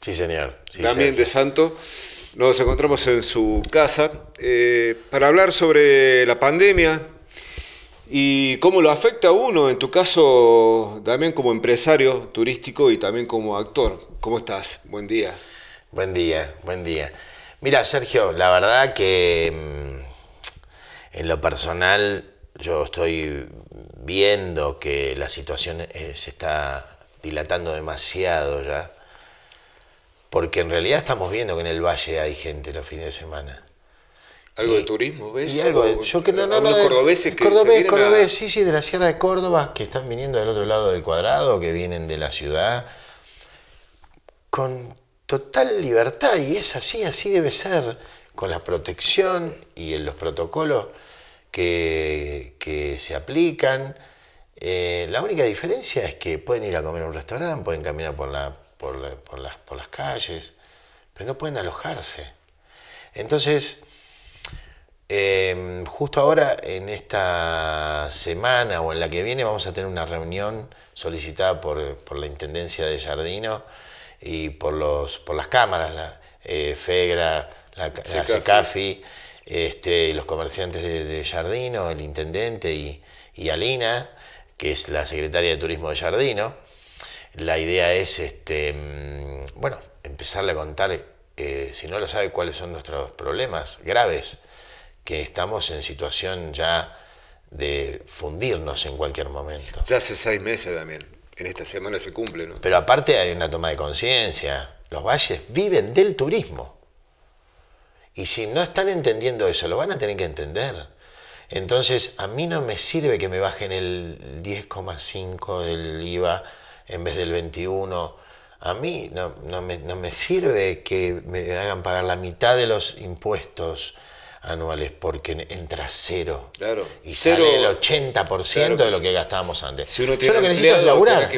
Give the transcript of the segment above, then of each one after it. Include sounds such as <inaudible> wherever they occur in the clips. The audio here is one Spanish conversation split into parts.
Sí, señor. También de Santo. Nos encontramos en su casa eh, para hablar sobre la pandemia y cómo lo afecta a uno, en tu caso, también como empresario turístico y también como actor. ¿Cómo estás? Buen día. Buen día, buen día. Mira, Sergio, la verdad que mm, en lo personal yo estoy viendo que la situación eh, se está dilatando demasiado ya. Porque en realidad estamos viendo que en el valle hay gente los fines de semana. ¿Algo de turismo, ves? algo, yo que no, no, no. De, cordobés, cordobés, sí, sí, de la Sierra de Córdoba, que están viniendo del otro lado del cuadrado, que vienen de la ciudad, con total libertad, y es así, así debe ser, con la protección y en los protocolos que, se aplican. Eh, la única diferencia es que pueden ir a comer a un restaurante, pueden caminar por la por, las, por las calles, pero no pueden alojarse. Entonces, em, justo ahora, en esta semana o en la que viene, vamos a tener una reunión solicitada por, la Intendencia de Jardino y por, los, por las cámaras, la eh, FEGRA, la, la este, los comerciantes de, de, Jardino, el Intendente y, y Alina, que es la Secretaria de Turismo de Jardino la idea es, este, mm, bueno, empezarle a contar, eh, si no lo sabe, cuáles son nuestros problemas graves, que estamos en situación ya de fundirnos en cualquier momento. Ya hace seis meses también, en esta semana se cumple, ¿no? Pero aparte hay una toma de conciencia, los valles viven del turismo. Y si no están entendiendo eso, lo van a tener que entender. Entonces, a mí no me sirve que me bajen el 10,5 del IVA en vez del 21. A mí no, me, sirve que me hagan pagar la mitad de los impuestos anuales porque entra cero. Y sale el 80% de lo que gastábamos antes. Yo lo que necesito es laburar.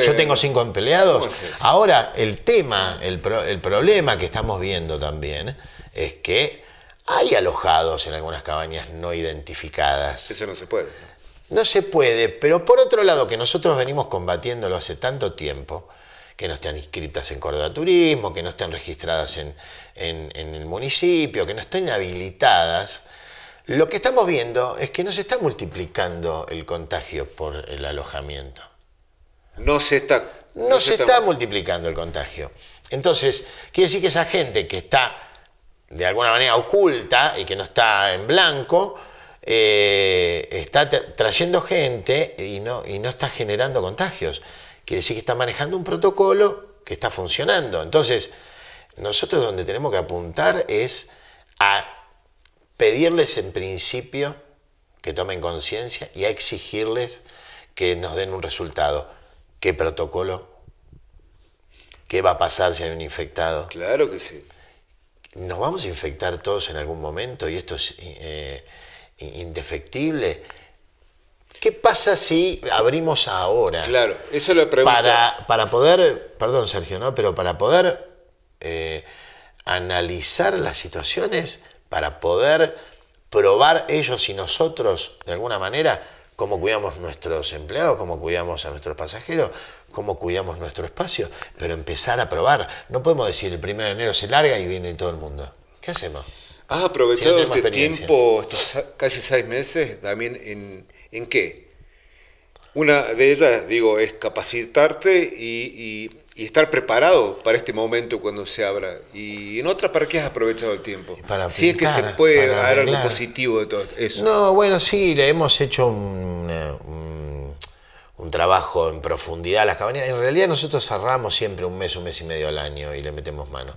Yo tengo cinco empleados. Ahora, el tema, el, el problema que estamos viendo también es que hay alojados en algunas cabañas no identificadas. Eso no se puede. No se puede, pero por otro lado, que nosotros venimos combatiéndolo hace tanto tiempo, que no estén inscritas en Córdoba Turismo, que no estén registradas en, el municipio, que no estén habilitadas, lo que estamos viendo es que no se está multiplicando el contagio por el alojamiento. No se está... No, se, está multiplicando el contagio. Entonces, quiere decir que esa gente que está de alguna manera oculta y que no está en blanco, eh, está trayendo gente y no, y no está generando contagios. Quiere decir que está manejando un protocolo que está funcionando. Entonces, nosotros donde tenemos que apuntar es a pedirles en principio que tomen conciencia y a exigirles que nos den un resultado. ¿Qué protocolo? ¿Qué va a pasar si hay un infectado? Claro que sí. ¿Nos vamos a infectar todos en algún momento? Y esto es... Eh, indefectible. ¿Qué pasa si abrimos ahora? Claro, eso lo pregunta. Para, para poder, perdón Sergio, ¿no? Pero para poder eh, analizar las situaciones, para poder probar ellos y nosotros, de alguna manera, cómo cuidamos nuestros empleados, cómo cuidamos a nuestros pasajeros, cómo cuidamos nuestro espacio, pero empezar a probar. No podemos decir el 1 de enero se larga y viene todo el mundo. ¿Qué hacemos? ¿Has aprovechado este tiempo, estos casi seis meses, también en, qué? Una de ellas, digo, es capacitarte y, estar preparado para este momento cuando se abra. Y en otra, ¿para qué has aprovechado el tiempo? si es que se puede dar algo positivo de todo eso. No, bueno, sí, le hemos hecho un, un, trabajo en profundidad a las cabañas. En realidad nosotros cerramos siempre un mes, un mes y medio al año y le metemos mano.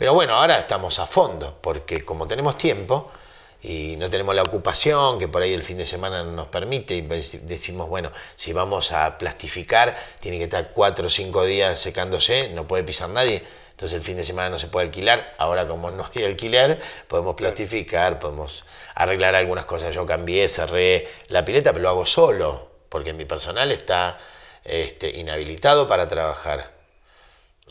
Pero bueno, ahora estamos a fondo, porque como tenemos tiempo y no tenemos la ocupación que por ahí el fin de semana nos permite, pues decimos, bueno, si vamos a plastificar, tiene que estar cuatro o cinco días secándose, no puede pisar nadie. Entonces el fin de semana no se puede alquilar. Ahora como no hay alquiler, podemos plastificar, podemos arreglar algunas cosas. Yo cambié, cerré la pileta, pero lo hago solo, porque mi personal está este, inhabilitado para trabajar.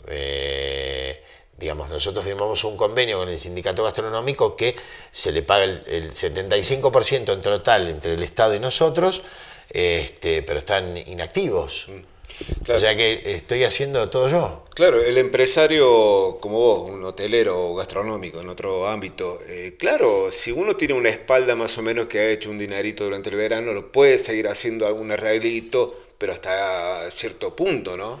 Eh, Digamos, nosotros firmamos un convenio con el sindicato gastronómico que se le paga el, 75% en total entre el Estado y nosotros, este, pero están inactivos. Mm. O sea que estoy haciendo todo yo. Claro, el empresario como vos, un hotelero o gastronómico en otro ámbito, eh, claro, si uno tiene una espalda más o menos que ha hecho un dinarito durante el verano, lo puede seguir haciendo algún arreglito, pero hasta cierto punto, ¿no?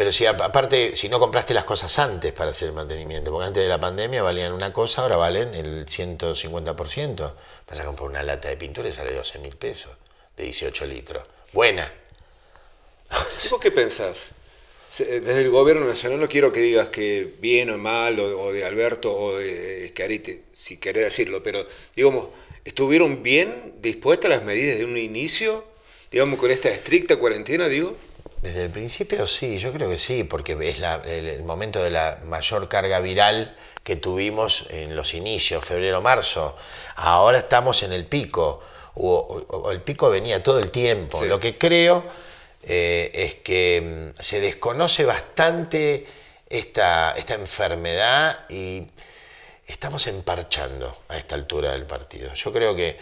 Pero si aparte, si no compraste las cosas antes para hacer el mantenimiento, porque antes de la pandemia valían una cosa, ahora valen el 150%. Vas a comprar una lata de pintura y sale 12 mil pesos, de 18 litros. Buena. ¿Vos qué pensás? Eh, desde el gobierno nacional no quiero que digas que bien o mal, o, de Alberto o de Escarite, si querés decirlo, pero digamos, ¿estuvieron bien dispuestas las medidas de un inicio? Digamos, con esta estricta cuarentena, digo. Desde el principio sí, yo creo que sí, porque es el, momento de la mayor carga viral que tuvimos en los inicios, febrero-marzo. Ahora estamos en el pico, o, el pico venía todo el tiempo. Lo que creo eh, es que mm, se desconoce bastante esta, enfermedad y estamos emparchando a esta altura del partido. Yo creo que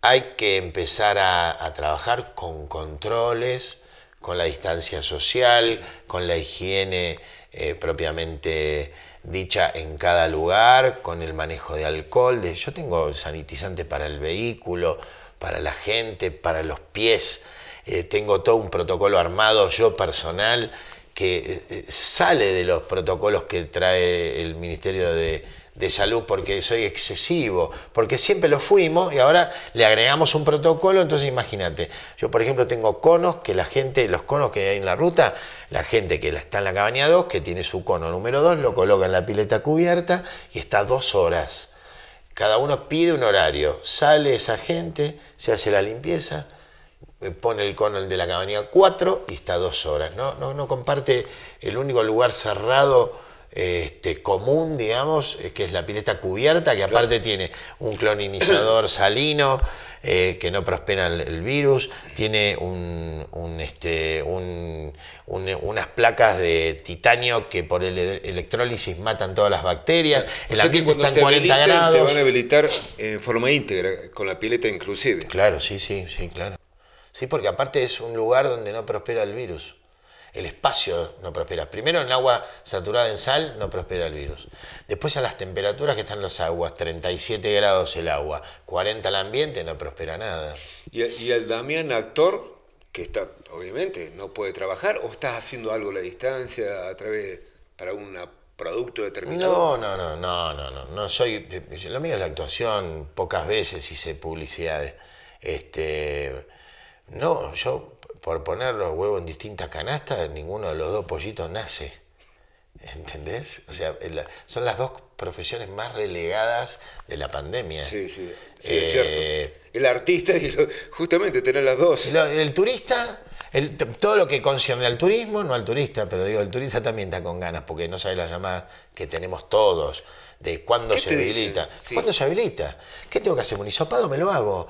hay que empezar a trabajar con controles con la distancia social, con la higiene eh, propiamente dicha en cada lugar, con el manejo de alcohol. yo tengo el sanitizante para el vehículo, para la gente, para los pies. Eh, tengo todo un protocolo armado yo personal que eh, sale de los protocolos que trae el Ministerio de, de salud porque soy excesivo, porque siempre lo fuimos y ahora le agregamos un protocolo, entonces imagínate, yo por ejemplo tengo conos que la gente, los conos que hay en la ruta, la gente que está en la cabaña 2, que tiene su cono número 2, lo coloca en la pileta cubierta y está dos horas. Cada uno pide un horario, sale esa gente, se hace la limpieza, eh, pone el cono de la cabaña 4 y está dos horas. No, no, no comparte el único lugar cerrado este, común, digamos, eh, que es la pileta cubierta, que aparte tiene un cloninizador <coughs> salino eh, que no prospera el, virus, tiene un, este, unas placas de titanio que por el e-, electrólisis matan todas las bacterias, el ambiente está en 40 grados. Te van a habilitar eh, en forma íntegra, con la pileta inclusive. Claro, sí, sí, sí, claro. Sí, porque aparte es un lugar donde no prospera el virus el espacio no prospera. Primero en agua saturada en sal no prospera el virus. Después a las temperaturas que están las aguas, 37 grados el agua, 40 el ambiente, no prospera nada. ¿Y, el Damián actor, que está, obviamente, no puede trabajar, o estás haciendo algo a la distancia a través de, para un producto determinado? No, no, no, no, no, no, no soy, lo mío es la actuación, pocas veces hice publicidades. Este, no, yo por poner los huevos en distintas canastas, ninguno de los dos pollitos nace. ¿Entendés? O sea, son las dos profesiones más relegadas de la pandemia. Sí, sí, es eh, cierto. El artista y justamente tener las dos. El, turista, todo lo que concierne al turismo, no al turista, pero digo, el turista también está con ganas, porque no sabe la llamada que tenemos todos de cuándo se habilita. ¿Cuándo se habilita? ¿Qué tengo que hacer? ¿Un Me lo hago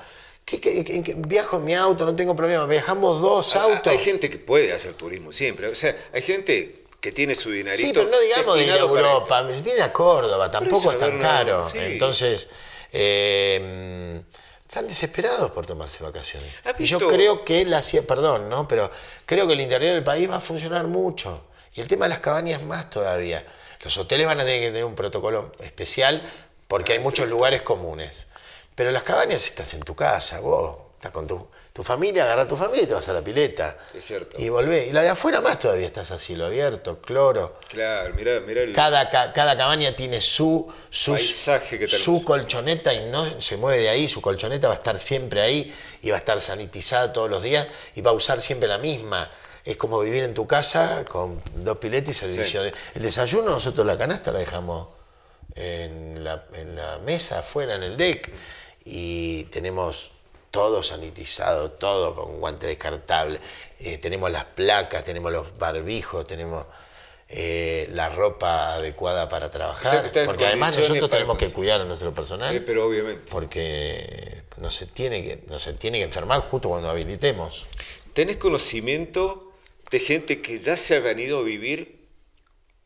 viajo en mi auto, no tengo problema, viajamos dos ah, autos. Hay, gente que puede hacer turismo siempre, o sea, hay gente que tiene su dinarito. Sí, pero no digamos de ir a Europa, viene a Córdoba, tampoco es tan caro. Entonces, em, están desesperados por tomarse vacaciones. Y yo creo que la perdón, ¿no? Pero creo que el interior del país va a funcionar mucho. Y el tema de las cabañas más todavía. Los hoteles van a tener que tener un protocolo especial porque hay muchos lugares comunes. Pero las cabañas estás en tu casa, vos, estás con tu, familia, agarra tu familia y te vas a la pileta. Es cierto. Y volvés. Y la de afuera más todavía estás así, lo abierto, cloro. Claro, mirá, mirá cada, cada cabaña tiene su, su colchoneta y no se mueve de ahí, su colchoneta va a estar siempre ahí y va a estar sanitizada todos los días y va a usar siempre la misma. Es como vivir en tu casa con dos piletes y servicio. El desayuno nosotros la canasta la dejamos en la, mesa afuera, en el deck, y tenemos todo sanitizado, todo con guante descartable. Eh, tenemos las placas, tenemos los barbijos, tenemos eh, la ropa adecuada para trabajar. porque además nosotros tenemos que cuidar a nuestro personal. Eh, pero Porque no se, tiene que, no se tiene que enfermar justo cuando habilitemos. ¿Tenés conocimiento de gente que ya se ha venido a vivir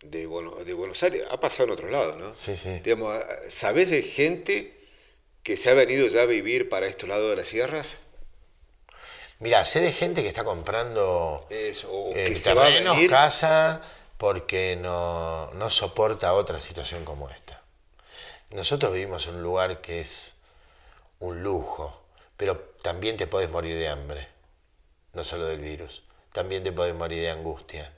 de, Buenos Aires, ha pasado en otro lado, ¿no? Sí, sí. ¿sabés de gente que se ha venido ya a vivir para estos lados de las sierras? Mira, sé de gente que está comprando Eso, o eh, que se va a casa porque no, no soporta otra situación como esta. Nosotros vivimos en un lugar que es un lujo, pero también te podés morir de hambre, no solo del virus, también te podés morir de angustia,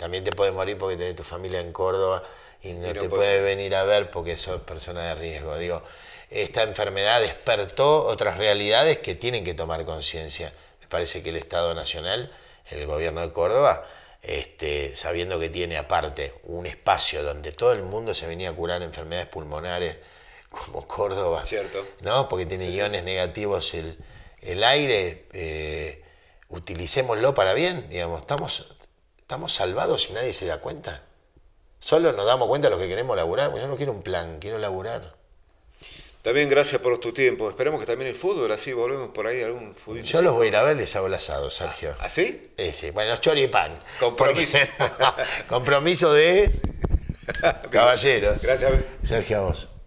también te puedes morir porque tenés tu familia en Córdoba y no te puede venir a ver porque sos persona de riesgo. Digo, esta enfermedad despertó otras realidades que tienen que tomar conciencia. Me parece que el Estado Nacional, el gobierno de Córdoba, este, sabiendo que tiene aparte un espacio donde todo el mundo se venía a curar enfermedades pulmonares <laughs> como Córdoba, Cierto. ¿no? porque tiene guiones iones negativos el, aire, eh, utilicémoslo para bien, digamos, estamos Estamos salvados y nadie se da cuenta. Solo nos damos cuenta de lo que queremos laburar. Yo no quiero un plan, quiero laburar. También gracias por tu tiempo. Esperemos que también el fútbol, así volvemos por ahí a algún fútbol. Yo los voy a ir a ver, les Sergio. ¿Así? ¿Ah, sí? sí. Bueno, choripan. choripán. Compromiso. <laughs> compromiso de <laughs> caballeros. Gracias. Sergio, a vos.